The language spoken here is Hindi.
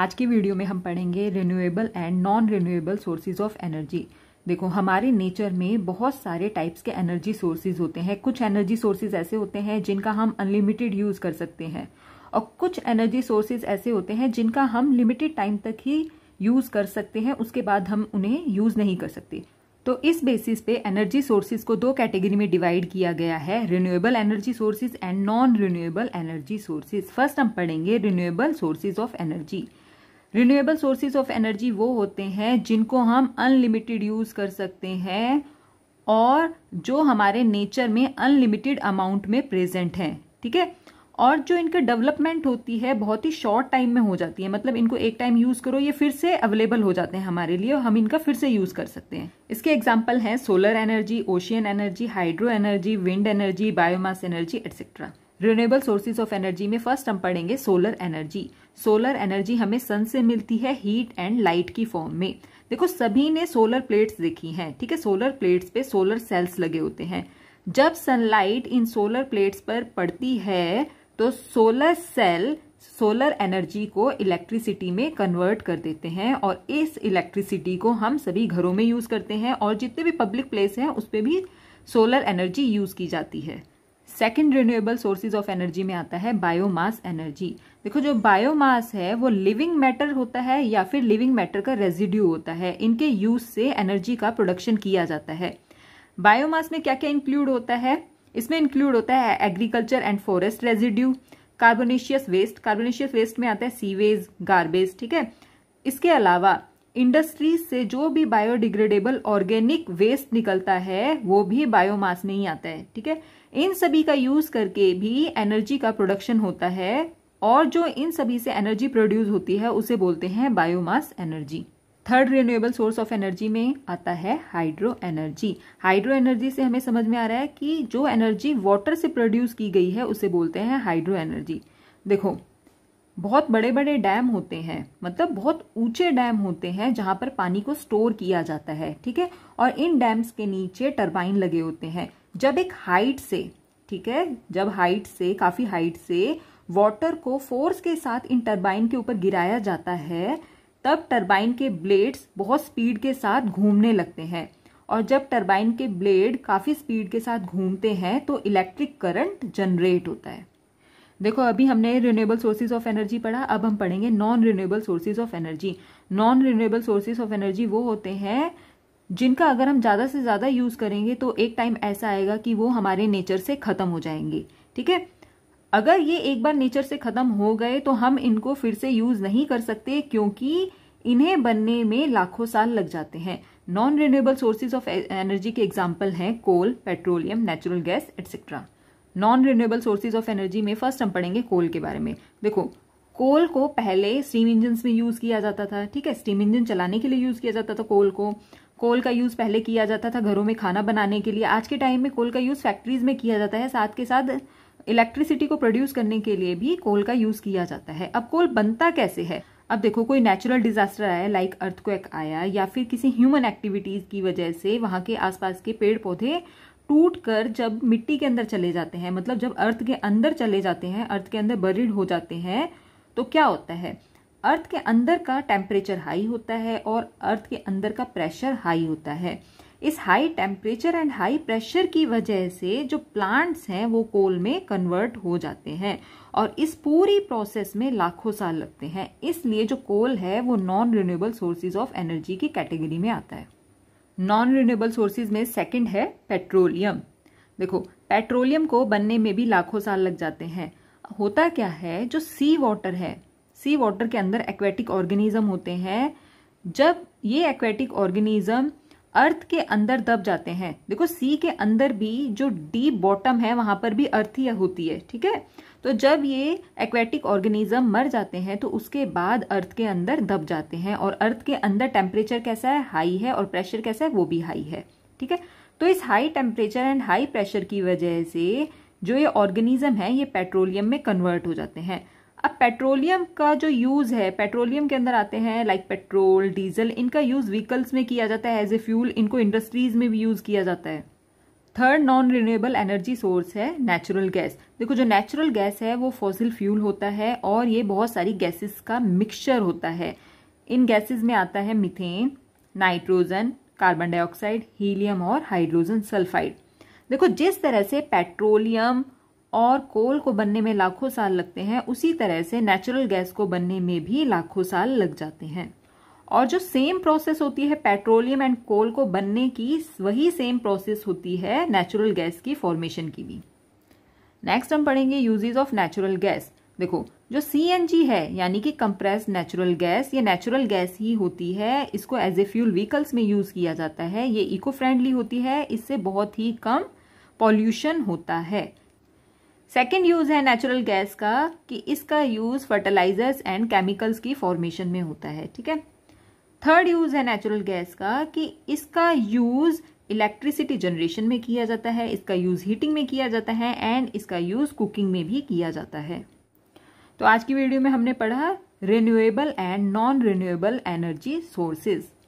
आज की वीडियो में हम पढ़ेंगे renewable and non renewable sources of energy देखो हमारे नेचर में बहुत सारे टाइप्स के एनर्जी सोर्सेज होते हैं कुछ एनर्जी सोर्सेज ऐसे होते हैं जिनका हम अनलिमिटेड यूज कर सकते हैं और कुछ एनर्जी सोर्सेज ऐसे होते हैं जिनका हम लिमिटेड टाइम तक ही यूज कर सकते हैं उसके बाद हम उन्हें यूज नहीं कर सकते तो इस बेसिस पे एनर्जी सोर्सेज को दो कैटेगरी में डिवाइड किया गया है renewable energy sources and non renewable energy sources first हम पढ़ेंगे renewable sources of energy renewable sources of energy वो होते हैं जिनको हम अनलिमिटेड यूज़ कर सकते हैं और जो हमारे नेचर में अनलिमिटेड अमाउंट में प्रेजेंट हैं ठीक है और जो इनका डेवलपमेंट होती है बहुत ही शॉर्ट टाइम में हो जाती है मतलब इनको एक टाइम यूज़ करो ये फिर से अवेलेबल हो जाते हैं हमारे लिए और हम इनका फिर से यूज़ कर सकते हैं इसके एग्जाम्पल हैं solar energy ocean energy hydro energy wind energy biomass energy etcetera renewable sources of energy में फर्स्ट हम पढ़ेंगे सोलर एनर्जी सोलर एनर्जी हमें सन से मिलती है हीट एंड लाइट की फॉर्म में देखो सभी ने सोलर प्लेट्स देखी हैं ठीक है सोलर प्लेट्स पे सोलर सेल्स लगे होते हैं जब सनलाइट इन सोलर प्लेट्स पर पड़ती है तो सोलर सेल सोलर एनर्जी को इलेक्ट्रिसिटी में कन्वर्ट कर देते हैं और इस इलेक्ट्रिसिटी को हम सभी घरों में यूज़ करते हैं और जितने भी पब्लिक प्लेस हैं उस पर भी सोलर एनर्जी यूज़ की जाती है second renewable sources of energy में आता है बायोमास एनर्जी देखो जो बायोमास है वो लिविंग मैटर होता है या फिर लिविंग मैटर का रेजिड्यू होता है इनके यूज से एनर्जी का प्रोडक्शन किया जाता है बायोमास में क्या क्या इंक्लूड होता है इसमें इंक्लूड होता है agriculture and forest residue carbonaceous waste carbonaceous waste में आता है सीवेज गार्बेज ठीक है इसके अलावा इंडस्ट्री से जो भी बायोडिग्रेडेबल ऑर्गेनिक वेस्ट निकलता है वो भी बायोमास में ही आता है ठीक है इन सभी का यूज करके भी एनर्जी का प्रोडक्शन होता है और जो इन सभी से एनर्जी प्रोड्यूस होती है उसे बोलते हैं biomass energy third renewable source of energy में आता है हाइड्रो एनर्जी हाइड्रो एनर्जी से हमें समझ में आ रहा है कि जो एनर्जी वाटर से प्रोड्यूस की गई है उसे बोलते हैं हाइड्रो एनर्जी देखो बहुत बड़े बड़े डैम होते हैं मतलब बहुत ऊंचे डैम होते हैं जहां पर पानी को स्टोर किया जाता है ठीक है और इन डैम्स के नीचे टर्बाइन लगे होते हैं जब एक हाइट से ठीक है जब हाइट से काफी हाइट से वाटर को फोर्स के साथ इन टर्बाइन के ऊपर गिराया जाता है तब टर्बाइन के ब्लेड्स बहुत स्पीड के साथ घूमने लगते हैं और जब टर्बाइन के ब्लेड काफ़ी स्पीड के साथ घूमते हैं तो इलेक्ट्रिक करंट जनरेट होता है देखो अभी हमने रिन्यूएबल सोर्सेज ऑफ एनर्जी पढ़ा अब हम पढ़ेंगे non renewable sources of energy non renewable sources of energy वो होते हैं जिनका अगर हम ज़्यादा से ज़्यादा यूज़ करेंगे तो एक टाइम ऐसा आएगा कि वो हमारे नेचर से ख़त्म हो जाएंगे ठीक है अगर ये एक बार नेचर से खत्म हो गए तो हम इनको फिर से यूज नहीं कर सकते क्योंकि इन्हें बनने में लाखों साल लग जाते हैं non renewable sources of energy के एग्जाम्पल हैं coal petroleum natural gas etcetera non renewable sources of energy में फर्स्ट हम पढ़ेंगे कोल के बारे में देखो कोल को पहले स्टीम इंजन में यूज किया जाता था ठीक है स्टीम इंजन चलाने के लिए यूज किया जाता था कोल को कोल का यूज पहले किया जाता था घरों में खाना बनाने के लिए आज के टाइम में कोल का यूज फैक्ट्रीज में किया जाता है साथ के साथ इलेक्ट्रिसिटी को प्रोड्यूस करने के लिए भी कोल का यूज किया जाता है अब कोल बनता कैसे है अब देखो कोई नेचुरल डिजास्टर आया लाइक अर्थक्वेक आया या फिर किसी ह्यूमन एक्टिविटीज की वजह से वहां के आसपास के पेड़ पौधे टूट कर जब मिट्टी के अंदर चले जाते हैं मतलब जब अर्थ के अंदर चले जाते हैं अर्थ के अंदर बरिड हो जाते हैं तो क्या होता है अर्थ के अंदर का टेम्परेचर हाई होता है और अर्थ के अंदर का प्रेशर हाई होता है इस high temperature and high pressure की वजह से जो प्लांट्स हैं वो कोल में कन्वर्ट हो जाते हैं और इस पूरी प्रोसेस में लाखों साल लगते हैं इसलिए जो कोल है वो non renewable sources of energy की कैटेगरी में आता है नॉन रिन्यूएबल सोर्सेज में सेकंड है पेट्रोलियम देखो पेट्रोलियम को बनने में भी लाखों साल लग जाते हैं होता क्या है जो सी वाटर है सी वाटर के अंदर एक्वेटिक ऑर्गेनिज्म होते हैं जब ये एक्वेटिक ऑर्गेनिज्म अर्थ के अंदर दब जाते हैं देखो सी के अंदर भी जो डीप बॉटम है वहां पर भी अर्थ ही होती है ठीक है तो जब ये एक्वेटिक ऑर्गेनिज्म मर जाते हैं तो उसके बाद अर्थ के अंदर दब जाते हैं और अर्थ के अंदर टेम्परेचर कैसा है हाई है और प्रेशर कैसा है वो भी हाई है ठीक है तो इस high temperature and high pressure की वजह से जो ये ऑर्गेनिज्म है ये पेट्रोलियम में कन्वर्ट हो जाते हैं अब पेट्रोलियम का जो यूज़ है पेट्रोलियम के अंदर आते हैं लाइक पेट्रोल डीजल इनका यूज़ व्हीकल्स में किया जाता है एज ए फ्यूल इनको इंडस्ट्रीज़ में भी यूज़ किया जाता है third non renewable energy source है नेचुरल गैस देखो जो नेचुरल गैस है वो फॉसिल फ्यूल होता है और ये बहुत सारी गैसेस का मिक्सचर होता है इन गैसेस में आता है methane nitrogen carbon dioxide helium और हाइड्रोजन सल्फाइड देखो जिस तरह से पेट्रोलियम और कोल को बनने में लाखों साल लगते हैं उसी तरह से नेचुरल गैस को बनने में भी लाखों साल लग जाते हैं और जो सेम प्रोसेस होती है पेट्रोलियम एंड कोल को बनने की वही सेम प्रोसेस होती है नेचुरल गैस की फॉर्मेशन की भी नेक्स्ट हम पढ़ेंगे यूजेज ऑफ नेचुरल गैस देखो जो सी है यानी कि कंप्रेस नेचुरल गैस ये नेचुरल गैस ही होती है इसको एज ए फ्यूल व्हीकल्स में यूज़ किया जाता है ये इको फ्रेंडली होती है इससे बहुत ही कम पॉल्यूशन होता है सेकेंड यूज है नेचुरल गैस का कि इसका यूज फर्टिलाइजर्स एंड केमिकल्स की फॉर्मेशन में होता है ठीक है थर्ड यूज है नेचुरल गैस का कि इसका यूज इलेक्ट्रिसिटी जनरेशन में किया जाता है इसका यूज हीटिंग में किया जाता है एंड इसका यूज कुकिंग में भी किया जाता है तो आज की वीडियो में हमने पढ़ा renewable and non renewable energy sources